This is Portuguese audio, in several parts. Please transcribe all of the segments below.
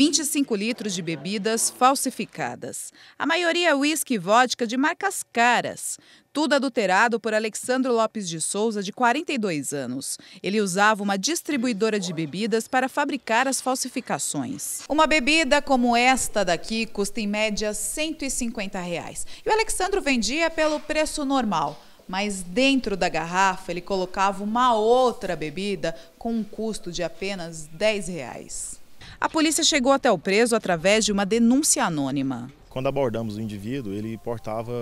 25 litros de bebidas falsificadas. A maioria é uísque e vodka de marcas caras. Tudo adulterado por Alexandro Lopes de Souza, de 42 anos. Ele usava uma distribuidora de bebidas para fabricar as falsificações. Uma bebida como esta daqui custa em média 150 reais. E o Alexandro vendia pelo preço normal mas dentro da garrafa ele colocava uma outra bebida com um custo de apenas 10 reais. A polícia chegou até o preso através de uma denúncia anônima. Quando abordamos o indivíduo, ele portava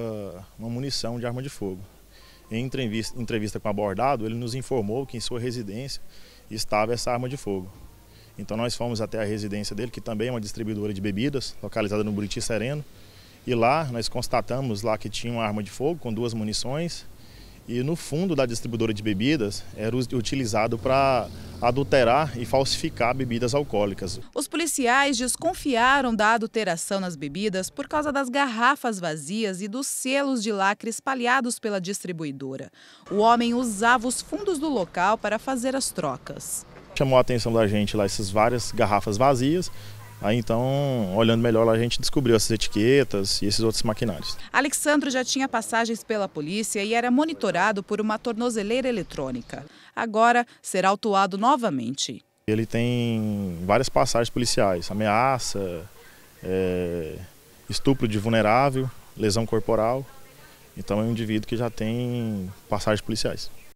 uma munição de arma de fogo. Em entrevista, entrevista com o abordado, ele nos informou que em sua residência estava essa arma de fogo. Então nós fomos até a residência dele, que também é uma distribuidora de bebidas, localizada no Buriti Sereno. E lá nós constatamos lá que tinha uma arma de fogo com duas munições. E no fundo da distribuidora de bebidas era utilizado para adulterar e falsificar bebidas alcoólicas. Os policiais desconfiaram da adulteração nas bebidas por causa das garrafas vazias e dos selos de lacre espalhados pela distribuidora. O homem usava os fundos do local para fazer as trocas. Chamou a atenção da gente lá essas várias garrafas vazias Aí então, olhando melhor lá, a gente descobriu essas etiquetas e esses outros maquinários. Alexandro já tinha passagens pela polícia e era monitorado por uma tornozeleira eletrônica. Agora será autuado novamente. Ele tem várias passagens policiais, ameaça, é, estupro de vulnerável, lesão corporal. Então é um indivíduo que já tem passagens policiais.